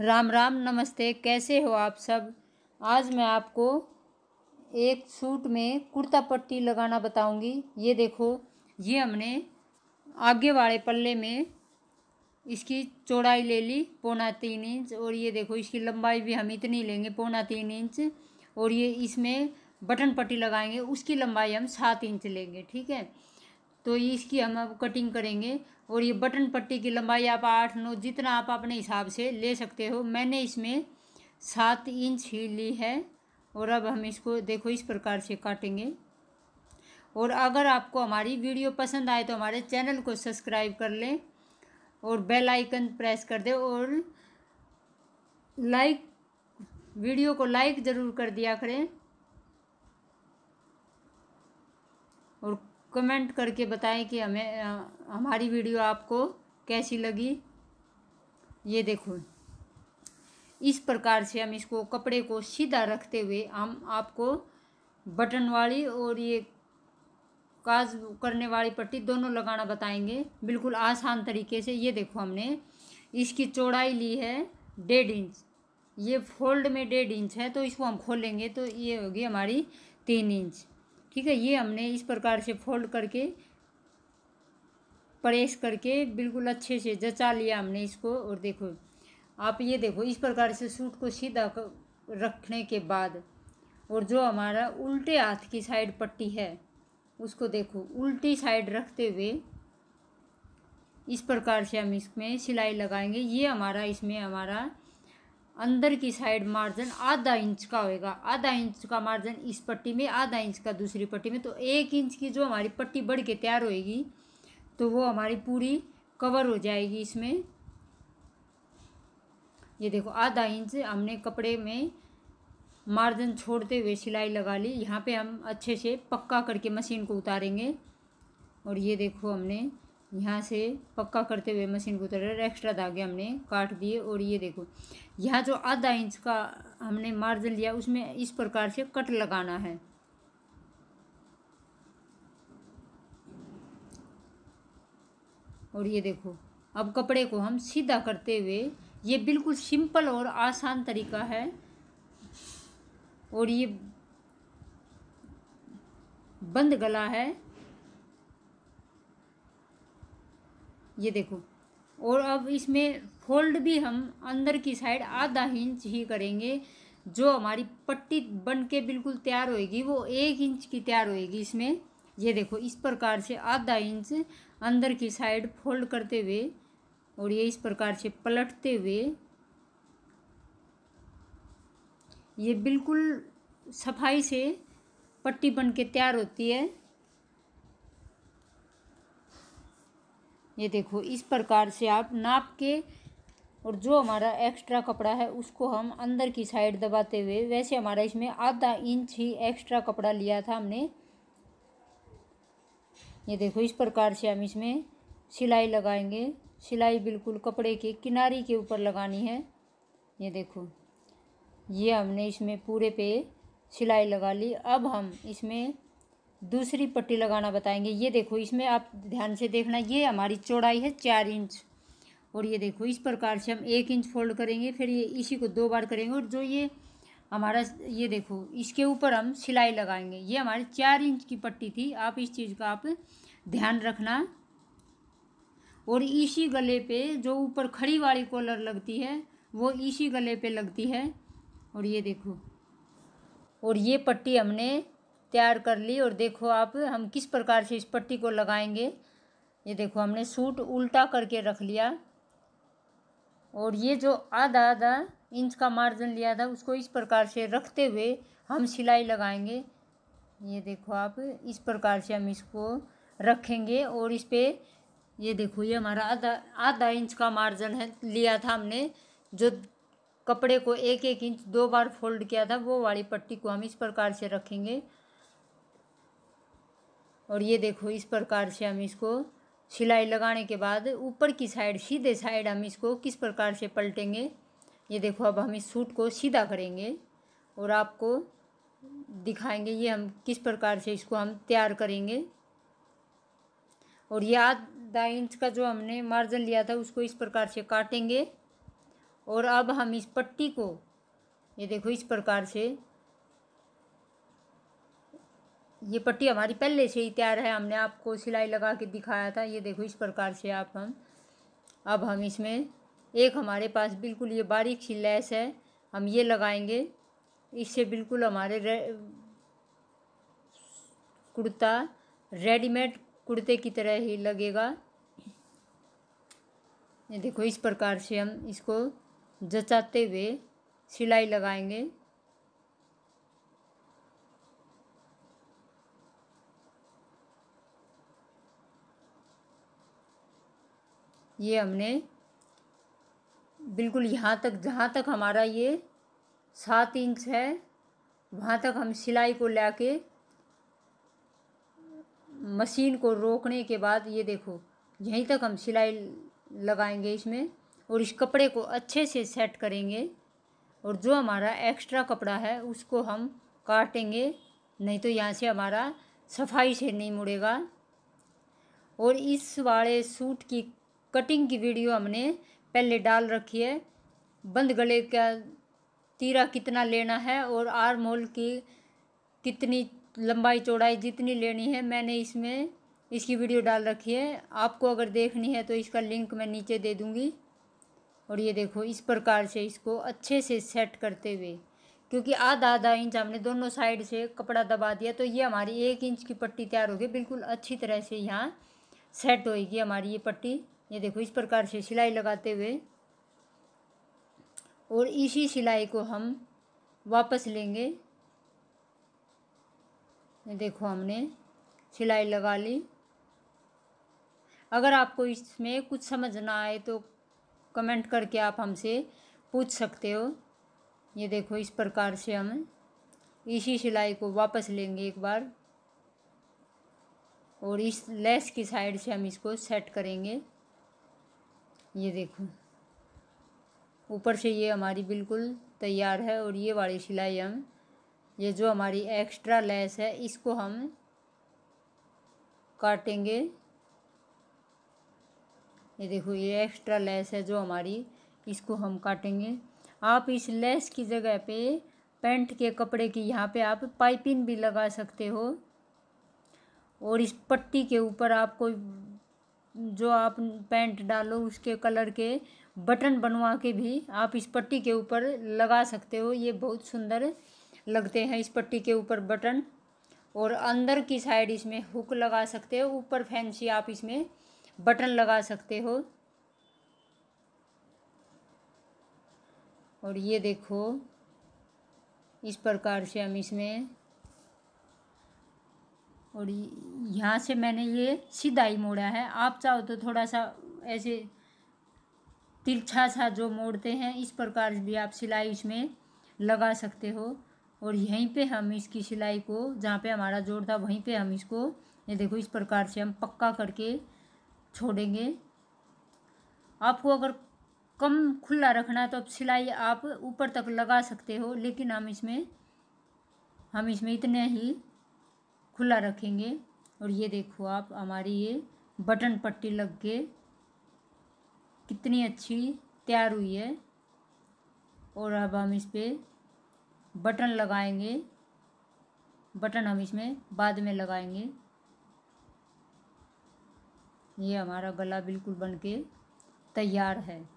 राम राम नमस्ते कैसे हो आप सब आज मैं आपको एक सूट में कुर्ता पट्टी लगाना बताऊंगी ये देखो ये हमने आगे वाले पल्ले में इसकी चौड़ाई ले ली पौना तीन इंच और ये देखो इसकी लंबाई भी हम इतनी लेंगे पौना तीन इंच और ये इसमें बटन पट्टी लगाएंगे उसकी लंबाई हम सात इंच लेंगे ठीक है तो इसकी हम अब कटिंग करेंगे और ये बटन पट्टी की लंबाई आप आठ नौ जितना आप अपने हिसाब से ले सकते हो मैंने इसमें सात इंच ही ली है और अब हम इसको देखो इस प्रकार से काटेंगे और अगर आपको हमारी वीडियो पसंद आए तो हमारे चैनल को सब्सक्राइब कर लें और बेल आइकन प्रेस कर दें और लाइक वीडियो को लाइक ज़रूर कर दिया करें और कमेंट करके बताएं कि हमें हमारी वीडियो आपको कैसी लगी ये देखो इस प्रकार से हम इसको कपड़े को सीधा रखते हुए हम आपको बटन वाली और ये काज करने वाली पट्टी दोनों लगाना बताएंगे बिल्कुल आसान तरीके से ये देखो हमने इसकी चौड़ाई ली है डेढ़ इंच ये फोल्ड में डेढ़ इंच है तो इसको हम खोलेंगे तो ये होगी हमारी तीन इंच ठीक है ये हमने इस प्रकार से फोल्ड करके प्रेस करके बिल्कुल अच्छे से जचा लिया हमने इसको और देखो आप ये देखो इस प्रकार से सूट को सीधा रखने के बाद और जो हमारा उल्टे हाथ की साइड पट्टी है उसको देखो उल्टी साइड रखते हुए इस प्रकार से हम इसमें सिलाई लगाएंगे ये हमारा इसमें हमारा अंदर की साइड मार्जिन आधा इंच का होएगा आधा इंच का मार्जिन इस पट्टी में आधा इंच का दूसरी पट्टी में तो एक इंच की जो हमारी पट्टी बढ़ के तैयार होएगी तो वो हमारी पूरी कवर हो जाएगी इसमें ये देखो आधा इंच हमने कपड़े में मार्जिन छोड़ते हुए सिलाई लगा ली यहाँ पे हम अच्छे से पक्का करके मशीन को उतारेंगे और ये देखो हमने यहाँ से पक्का करते हुए मशीन को उतर एक्स्ट्रा धागे हमने काट दिए और ये देखो यहाँ जो आधा इंच का हमने मार्जिन लिया उसमें इस प्रकार से कट लगाना है और ये देखो अब कपड़े को हम सीधा करते हुए ये बिल्कुल सिंपल और आसान तरीका है और ये बंद गला है ये देखो और अब इसमें फोल्ड भी हम अंदर की साइड आधा इंच ही करेंगे जो हमारी पट्टी बन के बिल्कुल तैयार होएगी वो एक इंच की तैयार होएगी इसमें ये देखो इस प्रकार से आधा इंच अंदर की साइड फोल्ड करते हुए और ये इस प्रकार से पलटते हुए ये बिल्कुल सफाई से पट्टी बन के तैयार होती है ये देखो इस प्रकार से आप नाप के और जो हमारा एक्स्ट्रा कपड़ा है उसको हम अंदर की साइड दबाते हुए वैसे हमारा इसमें आधा इंच ही एक्स्ट्रा कपड़ा लिया था हमने ये देखो इस प्रकार से हम इसमें सिलाई लगाएंगे सिलाई बिल्कुल कपड़े के किनारे के ऊपर लगानी है ये देखो ये हमने इसमें पूरे पे सिलाई लगा ली अब हम इसमें दूसरी पट्टी लगाना बताएंगे ये देखो इसमें आप ध्यान से देखना ये हमारी चौड़ाई है चार इंच और ये देखो इस प्रकार से हम एक इंच फोल्ड करेंगे फिर ये इसी को दो बार करेंगे और जो ये हमारा ये देखो इसके ऊपर हम सिलाई लगाएंगे ये हमारी चार इंच की पट्टी थी आप इस चीज़ का आप ध्यान रखना और इसी गले पे जो ऊपर खड़ी वाली कॉलर लगती है वो इसी गले पे लगती है और ये देखो और ये पट्टी हमने तैयार कर ली और देखो आप हम किस प्रकार से इस पट्टी को लगाएंगे ये देखो हमने सूट उल्टा करके रख लिया और ये जो आधा आधा इंच का मार्जिन लिया था उसको इस प्रकार से रखते हुए हम सिलाई लगाएंगे ये देखो आप इस प्रकार से हम इसको रखेंगे और इस पर ये देखो ये हमारा आधा आधा इंच का मार्जिन है लिया था हमने जो कपड़े को एक एक इंच दो बार फोल्ड किया था वो वाली पट्टी को हम इस प्रकार से रखेंगे और ये देखो इस प्रकार से हम इसको सिलाई लगाने के बाद ऊपर की साइड सीधे साइड हम इसको किस प्रकार से पलटेंगे ये देखो अब हम इस सूट को सीधा करेंगे और आपको दिखाएंगे ये हम किस प्रकार से इसको हम तैयार करेंगे और ये आधा इंच का जो हमने मार्जिन लिया था उसको इस प्रकार से काटेंगे और अब हम इस पट्टी को ये देखो इस प्रकार से ये पट्टी हमारी पहले से ही तैयार है हमने आपको सिलाई लगा के दिखाया था ये देखो इस प्रकार से आप हम अब हम इसमें एक हमारे पास बिल्कुल ये बारीक सी लैस है हम ये लगाएंगे इससे बिल्कुल हमारे रे, कुर्ता रेडीमेड कुर्ते की तरह ही लगेगा ये देखो इस प्रकार से हम इसको जचाते हुए सिलाई लगाएंगे ये हमने बिल्कुल यहाँ तक जहाँ तक हमारा ये सात इंच है वहाँ तक हम सिलाई को ला के मशीन को रोकने के बाद ये देखो यहीं तक हम सिलाई लगाएंगे इसमें और इस कपड़े को अच्छे से सेट करेंगे और जो हमारा एक्स्ट्रा कपड़ा है उसको हम काटेंगे नहीं तो यहाँ से हमारा सफाई से नहीं मुड़ेगा और इस वाले सूट की कटिंग की वीडियो हमने पहले डाल रखी है बंद गले का तीरा कितना लेना है और आर्म होल की कितनी लंबाई चौड़ाई जितनी लेनी है मैंने इसमें इसकी वीडियो डाल रखी है आपको अगर देखनी है तो इसका लिंक मैं नीचे दे दूँगी और ये देखो इस प्रकार से इसको अच्छे से सेट करते हुए क्योंकि आधा आधा इंच हमने दोनों साइड से कपड़ा दबा दिया तो ये हमारी एक इंच की पट्टी तैयार होगी बिल्कुल अच्छी तरह से यहाँ सेट होएगी हमारी ये पट्टी ये देखो इस प्रकार से सिलाई लगाते हुए और इसी सिलाई को हम वापस लेंगे ये देखो हमने सिलाई लगा ली अगर आपको इसमें कुछ समझ ना आए तो कमेंट करके आप हमसे पूछ सकते हो ये देखो इस प्रकार से हम इसी सिलाई को वापस लेंगे एक बार और इस लेस की साइड से हम इसको सेट करेंगे ये देखो ऊपर से ये हमारी बिल्कुल तैयार है और ये वाली सिलाई हम ये जो हमारी एक्स्ट्रा लेस है इसको हम काटेंगे ये देखो ये एक्स्ट्रा लेस है जो हमारी इसको हम काटेंगे आप इस लेस की जगह पे पेंट के कपड़े की यहाँ पे आप पाइपिंग भी लगा सकते हो और इस पट्टी के ऊपर आप कोई जो आप पैंट डालो उसके कलर के बटन बनवा के भी आप इस पट्टी के ऊपर लगा सकते हो ये बहुत सुंदर लगते हैं इस पट्टी के ऊपर बटन और अंदर की साइड इसमें हुक लगा सकते हो ऊपर फैंसी आप इसमें बटन लगा सकते हो और ये देखो इस प्रकार से हम इसमें और यहाँ से मैंने ये सीधा ही मोड़ा है आप चाहो तो थोड़ा सा ऐसे तिरछा सा जो मोड़ते हैं इस प्रकार भी आप सिलाई इसमें लगा सकते हो और यहीं पे हम इसकी सिलाई को जहाँ पे हमारा जोड़ था वहीं पे हम इसको ये देखो इस प्रकार से हम पक्का करके छोड़ेंगे आपको अगर कम खुला रखना है तो अब सिलाई आप ऊपर तक लगा सकते हो लेकिन हम इसमें हम इसमें इतने ही खुला रखेंगे और ये देखो आप हमारी ये बटन पट्टी लग के कितनी अच्छी तैयार हुई है और अब हम इस पर बटन लगाएंगे बटन हम इसमें बाद में लगाएंगे ये हमारा गला बिल्कुल बन के तैयार है